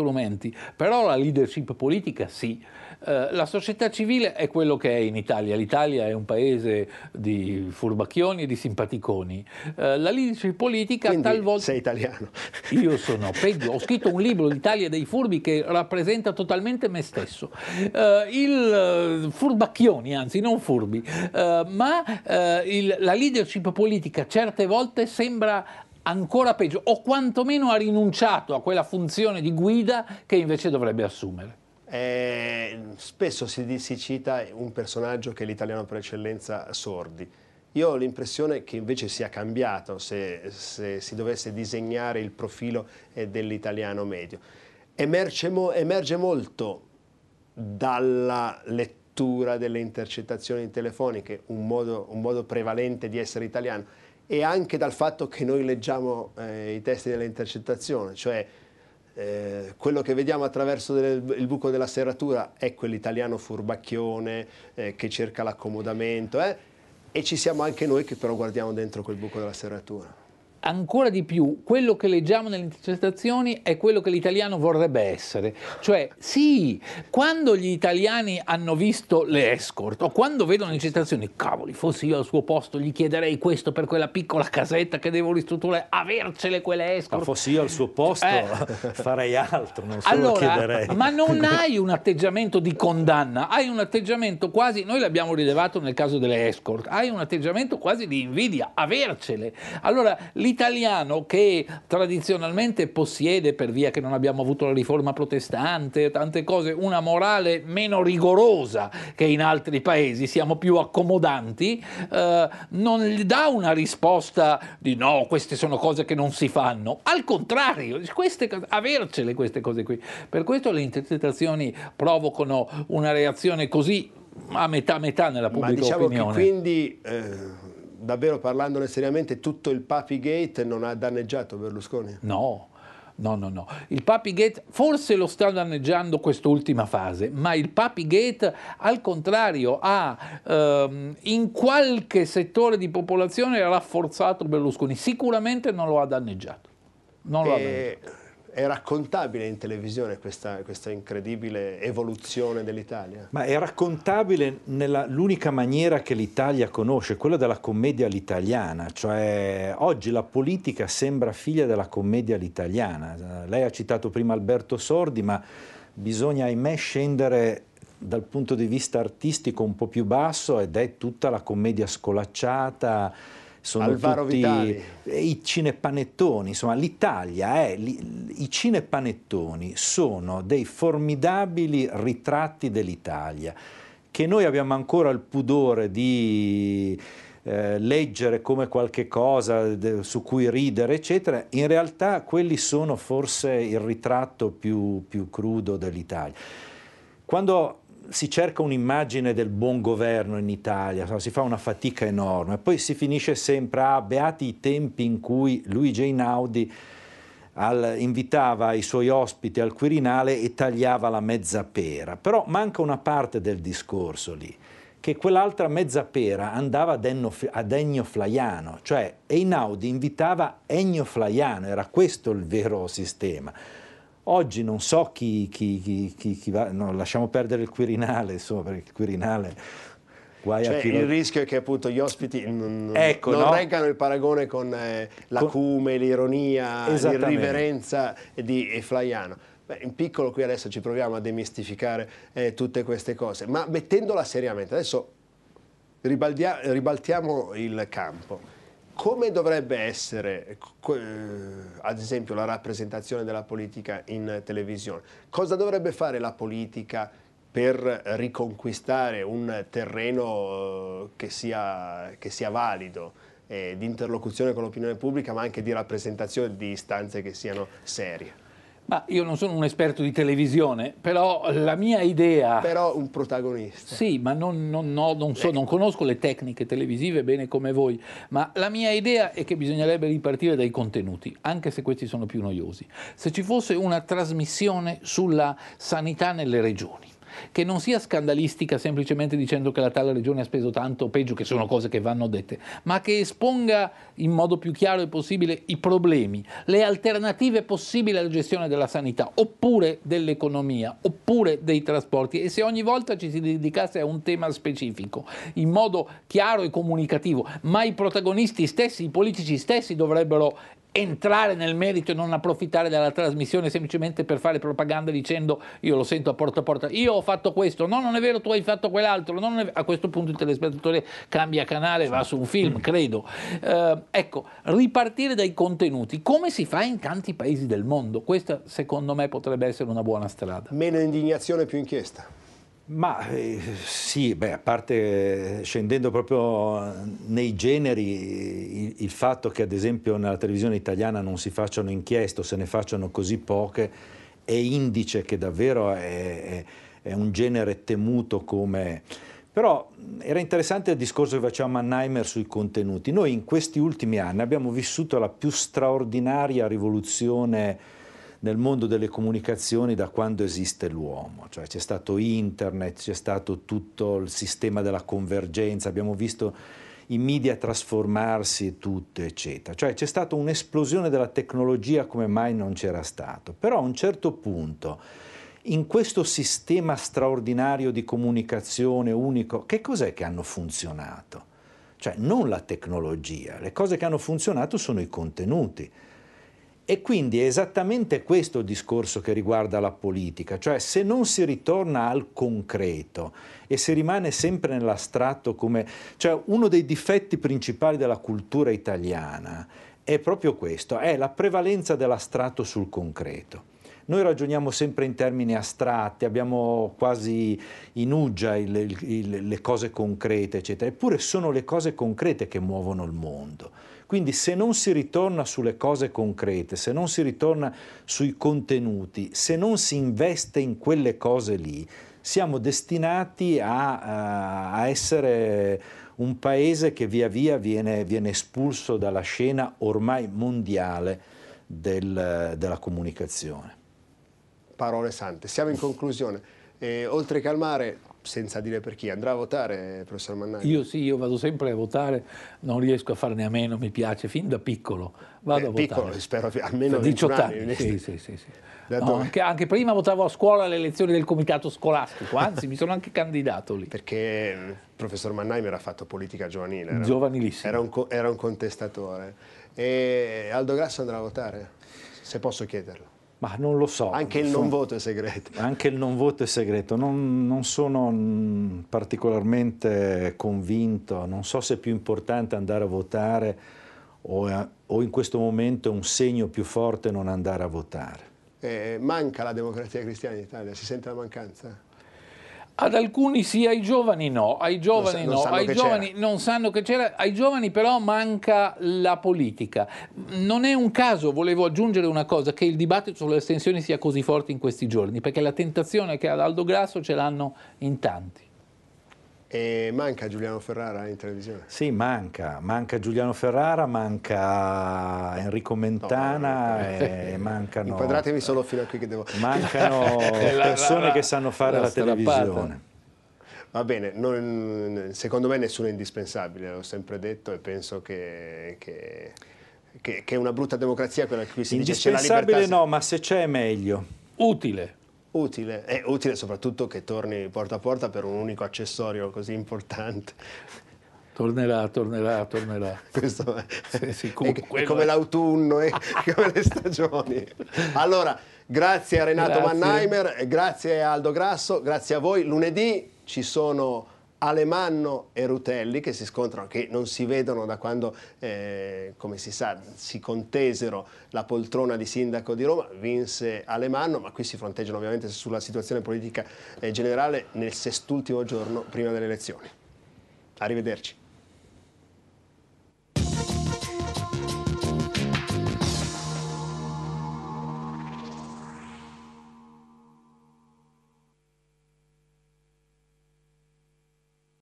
strumenti, però la leadership politica sì. Eh, la società civile è quello che è in Italia, l'Italia è un paese di furbacchioni e di simpaticoni. Eh, la leadership politica Quindi talvolta... sei italiano. Io sono peggio, ho scritto un libro, L'Italia dei furbi, che rappresenta totalmente me stesso. Eh, il furbacchioni, anzi non furbi, ma la leadership politica certe volte sembra ancora peggio, o quantomeno ha rinunciato a quella funzione di guida che invece dovrebbe assumere. Eh, spesso si, si cita un personaggio che è l'italiano per eccellenza Sordi. Io ho l'impressione che invece sia cambiato se, se si dovesse disegnare il profilo eh, dell'italiano medio. Emerge, emerge molto dalla lettura delle intercettazioni telefoniche, un modo, un modo prevalente di essere italiano e anche dal fatto che noi leggiamo eh, i testi dell'intercettazione, cioè eh, quello che vediamo attraverso del, il buco della serratura è quell'italiano furbacchione eh, che cerca l'accomodamento eh, e ci siamo anche noi che però guardiamo dentro quel buco della serratura ancora di più quello che leggiamo nelle intercettazioni è quello che l'italiano vorrebbe essere. Cioè, sì, quando gli italiani hanno visto le escort o quando vedono le intercettazioni, cavoli, fossi io al suo posto gli chiederei questo per quella piccola casetta che devo ristrutturare, avercele quelle escort. Ma fossi io al suo posto eh. farei altro, non solo allora, chiederei. Ma non hai un atteggiamento di condanna, hai un atteggiamento quasi, noi l'abbiamo rilevato nel caso delle escort, hai un atteggiamento quasi di invidia, avercele. Allora, l'italiano l'italiano che tradizionalmente possiede, per via che non abbiamo avuto la riforma protestante tante cose, una morale meno rigorosa che in altri paesi, siamo più accomodanti, eh, non dà una risposta di no, queste sono cose che non si fanno. Al contrario, queste, avercele queste cose qui. Per questo le intercettazioni provocano una reazione così a metà metà nella pubblica Ma diciamo opinione. Che quindi eh davvero parlandone seriamente, tutto il Gate non ha danneggiato Berlusconi? No, No, no, no. Il Gate forse lo sta danneggiando quest'ultima fase, ma il Gate al contrario ha ehm, in qualche settore di popolazione rafforzato Berlusconi. Sicuramente non lo ha danneggiato. Non lo e... ha eh, danneggiato è raccontabile in televisione questa, questa incredibile evoluzione dell'Italia? Ma è raccontabile nell'unica maniera che l'Italia conosce, quella della commedia all'italiana, cioè oggi la politica sembra figlia della commedia all'italiana. Lei ha citato prima Alberto Sordi, ma bisogna ahimè scendere dal punto di vista artistico un po' più basso ed è tutta la commedia scolacciata sono Alvaro tutti Vitali. i cinepanettoni, insomma l'Italia è, li, i cinepanettoni sono dei formidabili ritratti dell'Italia che noi abbiamo ancora il pudore di eh, leggere come qualche cosa de, su cui ridere, eccetera, in realtà quelli sono forse il ritratto più, più crudo dell'Italia. Quando si cerca un'immagine del buon governo in Italia, si fa una fatica enorme, poi si finisce sempre a ah, beati i tempi in cui Luigi Einaudi al, invitava i suoi ospiti al Quirinale e tagliava la mezza pera, però manca una parte del discorso lì, che quell'altra mezza pera andava ad Ennio Flaiano, cioè Einaudi invitava Ennio Flaiano, era questo il vero sistema. Oggi non so chi, chi, chi, chi va, no, lasciamo perdere il Quirinale, insomma, perché il Quirinale Guai cioè, il lo... rischio è che appunto gli ospiti non, ecco, non no? reggano il paragone con eh, l'acume, con... l'ironia, l'irriverenza di Flaiano. Beh, in piccolo qui adesso ci proviamo a demistificare eh, tutte queste cose, ma mettendola seriamente, adesso ribaltiamo il campo come dovrebbe essere, eh, ad esempio, la rappresentazione della politica in televisione? Cosa dovrebbe fare la politica per riconquistare un terreno eh, che sia, che sia valido? Eh, di interlocuzione con l'opinione pubblica ma anche di rappresentazione di istanze che siano serie. Ma io non sono un esperto di televisione, però la mia idea... Però un protagonista. Sì, ma non, non, no, non, so, non, conosco le tecniche televisive bene come voi, ma la mia idea è che bisognerebbe ripartire dai contenuti, anche se questi sono più noiosi. Se ci fosse una trasmissione sulla sanità nelle regioni, che non sia scandalistica semplicemente dicendo che la tale regione ha speso tanto o peggio, che sono cose che vanno dette, ma che esponga in modo più chiaro e possibile i problemi, le alternative possibili alla gestione della sanità, oppure dell'economia, oppure dei trasporti. E se ogni volta ci si dedicasse a un tema specifico, in modo chiaro e comunicativo, ma i protagonisti stessi, i politici stessi dovrebbero entrare nel merito e non approfittare della trasmissione semplicemente per fare propaganda dicendo io lo sento a porta a porta, io ho fatto questo, no non è vero tu hai fatto quell'altro, a questo punto il telespettatore cambia canale e va su un film, mm. credo. Eh, ecco, ripartire dai contenuti, come si fa in tanti paesi del mondo, questa secondo me potrebbe essere una buona strada. Meno indignazione più inchiesta. Ma eh, sì, beh, a parte scendendo proprio nei generi, il, il, fatto che ad esempio nella televisione italiana non si facciano inchieste o se ne facciano così poche è indice che davvero è, è, è un genere temuto come... Però era interessante il discorso che faceva Mannheimer sui contenuti. Noi in questi ultimi anni abbiamo vissuto la più straordinaria rivoluzione nel mondo delle comunicazioni da quando esiste l'uomo, cioè c'è stato internet, c'è stato tutto il sistema della convergenza, abbiamo visto i media trasformarsi tutto, eccetera. Cioè c'è stata un'esplosione della tecnologia come mai non c'era stato. Però a un certo punto, in questo sistema straordinario di comunicazione unico, che cos'è che hanno funzionato? Cioè non la tecnologia, le cose che hanno funzionato sono i contenuti. E quindi è esattamente questo il discorso che riguarda la politica, cioè se non si ritorna al concreto e si rimane sempre nell'astratto come... cioè uno dei difetti principali della cultura italiana è proprio questo, è la prevalenza dell'astratto sul concreto. Noi ragioniamo sempre in termini astratti, abbiamo quasi in uggia il, il, le cose concrete, eccetera. Eppure sono le cose concrete che muovono il mondo. Quindi se non si ritorna sulle cose concrete, se non si ritorna sui contenuti, se non si investe in quelle cose lì, siamo destinati a, eh, a essere un paese che via via viene, viene espulso dalla scena ormai mondiale del, della comunicazione parole sante. Siamo in conclusione. E, oltre che al mare, senza dire per chi, andrà a votare, professor Mannaggia? Io sì, io vado sempre a votare, non riesco a farne a meno, mi piace, fin da piccolo vado eh, a piccolo, votare. Piccolo, spero, almeno 18 anni. anni. Sì, sì, sì, sì. No, anche, anche, prima votavo a scuola alle elezioni del comitato scolastico, anzi mi sono anche candidato lì. Perché il professor Mannheimer era fatto politica giovanile. Era, Giovanilissimo. Era un, era un contestatore. E Aldo Grasso andrà a votare, se posso chiederlo. Ma non lo so. Anche il non voto è segreto. Anche il non voto è segreto. Non, non, sono mm, particolarmente convinto, non so se è più importante andare a votare o, eh, o in questo momento è un segno più forte non andare a votare. Eh, manca la democrazia cristiana in Italia, si sente la mancanza? Ad alcuni sì, ai giovani no, ai giovani non, no, non ai giovani c'era. non sanno che c'era, ai giovani però manca la politica. Non è un caso, volevo aggiungere una cosa, che il dibattito sulle estensioni sia così forte in questi giorni, perché la tentazione che ad Aldo Grasso ce l'hanno in tanti. E manca Giuliano Ferrara in televisione? Sì, manca. Manca Giuliano Ferrara, manca Enrico Mentana no, e mancano... Inquadratevi solo fino a qui che devo... Mancano persone la, la, che sanno fare la, la televisione. Va bene, non, secondo me nessuno è indispensabile, l'ho sempre detto e penso che... che, che, che è una brutta democrazia quella che qui si dice c'è la libertà. Indispensabile no, ma se c'è è meglio. Utile. Utile, è utile soprattutto che torni porta a porta per un unico accessorio così importante. Tornerà, tornerà, tornerà. Questo è, sì, sì, com- è, è come è. l'autunno, è come le stagioni. Allora, grazie a Renato grazie. Mannheimer, grazie a Aldo Grasso, grazie a voi. Lunedì ci sono Alemanno e Rutelli che si scontrano, che non si vedono da quando, eh, come si sa, si contesero la poltrona di sindaco di Roma, vinse Alemanno, ma qui si fronteggiano ovviamente sulla situazione politica eh, generale nel sest'ultimo giorno prima delle elezioni. Arrivederci.